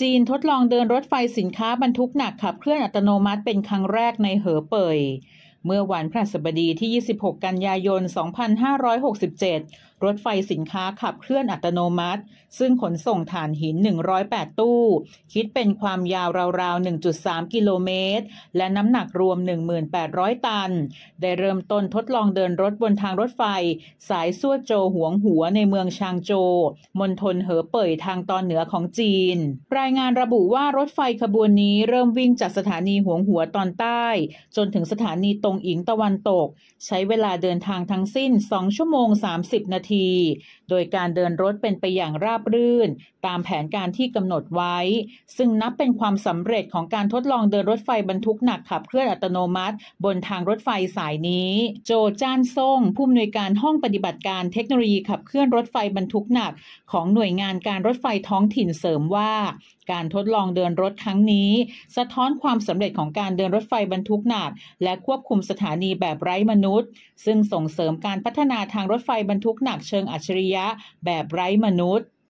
จีนทดลองเดินรถไฟสินค้าบรรทุกหนักขับเคลื่อนอัตโนมัติเป็นครั้งแรกในเหอเป่ยเมื่อวันพฤหัสบดีที่ 26 กันยายน 2567 รถไฟสินค้าขับเคลื่อนอัตโนมัติ ซึ่งขนส่งฐานหิน 108 ตู้ คิดเป็นความยาวราวๆ 1.3 กิโลเมตร และน้ำหนักรวม 1,800 ตัน ได้เริ่มต้นทดลองเดินรถบนทางรถไฟ สายซั่วโจหวงหัวในเมืองชางโจมณฑลเหอเป่ยทางตอนเหนือของจีน รายงานระบุว่ารถไฟขบวนนี้เริ่มวิ่งจากสถานีหวงหัวตอนใต้ จนถึงสถานีตรงงอิงตะวันตก ใช้เวลาเดินทางทั้งสิ้น 2 ชั่วโมง 30 นาที โดยการเดินรถเป็นไปอย่างราบรื่น ตามแผนการที่กำหนดไว้ ซึ่งนับเป็นความสำเร็จของการทดลองเดินรถไฟบรรทุกหนักขับเคลื่อนอัตโนมัติ บนทางรถไฟสายนี้ โจจ้านซ่งผู้อำนวยการห้องปฏิบัติการเทคโนโลยีขับเคลื่อนรถไฟบรรทุกหนัก ของหน่วยงานการรถไฟท้องถิ่นเสริมว่า การทดลองเดินรถครั้งนี้ สะท้อนความสำเร็จของการเดินรถไฟบรรทุกหนัก และควบคุมสถานีแบบไร้มนุษย์ ซึ่งส่งเสริมการพัฒนาทางรถไฟบรรทุกหนักเชิงอัจฉริยะแบบไร้มนุษย์